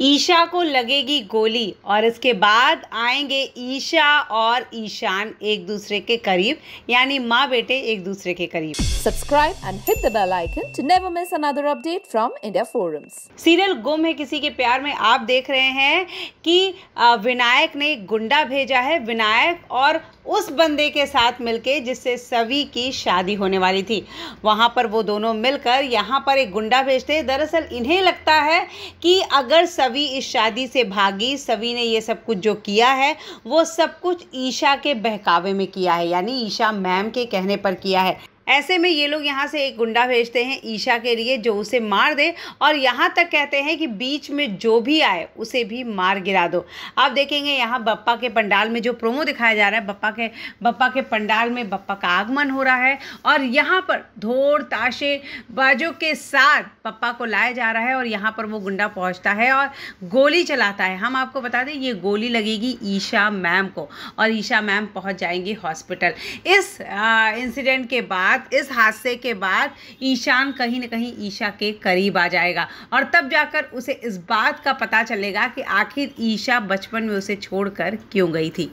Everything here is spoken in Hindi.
ईशा को लगेगी गोली और इसके बाद आएंगे ईशा और ईशान एक दूसरे के करीब यानी माँ बेटे एक दूसरे के करीब subscribe and hit the bell icon to never miss another update from India Forums serial गुम है किसी के प्यार में आप देख रहे हैं कि विनायक ने गुंडा भेजा है विनायक और उस बंदे के साथ मिलके जिससे सवी की शादी होने वाली थी वहाँ पर वो दोनों मिलकर यहाँ पर एक गुंडा भेजते हैं दरअसल इन्हें लगता है कि अगर सवी इस शादी से भागी सवी ने ये सब कुछ जो किया है वो सब कुछ ईशा के बहकावे में किया है यानी ईशा मैम के कहने पर किया है ऐसे में ये लोग यहाँ से एक गुंडा भेजते हैं ईशा के लिए जो उसे मार दे और यहाँ तक कहते हैं कि बीच में जो भी आए उसे भी मार गिरा दो आप देखेंगे यहाँ बप्पा के पंडाल में जो प्रोमो दिखाया जा रहा है बप्पा के बप्पा के पंडाल में बप्पा का आगमन हो रहा है और यहाँ पर धोर ताशे बाजों के साथ पप्पा को लाया जा रहा है और यहाँ पर वो गुंडा पहुँचता है और गोली चलाता है हम आपको बता दें ये गोली लगेगी ईशा मैम को और ईशा मैम पहुँच जाएंगी हॉस्पिटल इस इंसिडेंट के बाद बाद इस हादसे के बाद ईशान कहीं ना कहीं ईशा के करीब आ जाएगा और तब जाकर उसे इस बात का पता चलेगा कि आखिर ईशा बचपन में उसे छोड़कर क्यों गई थी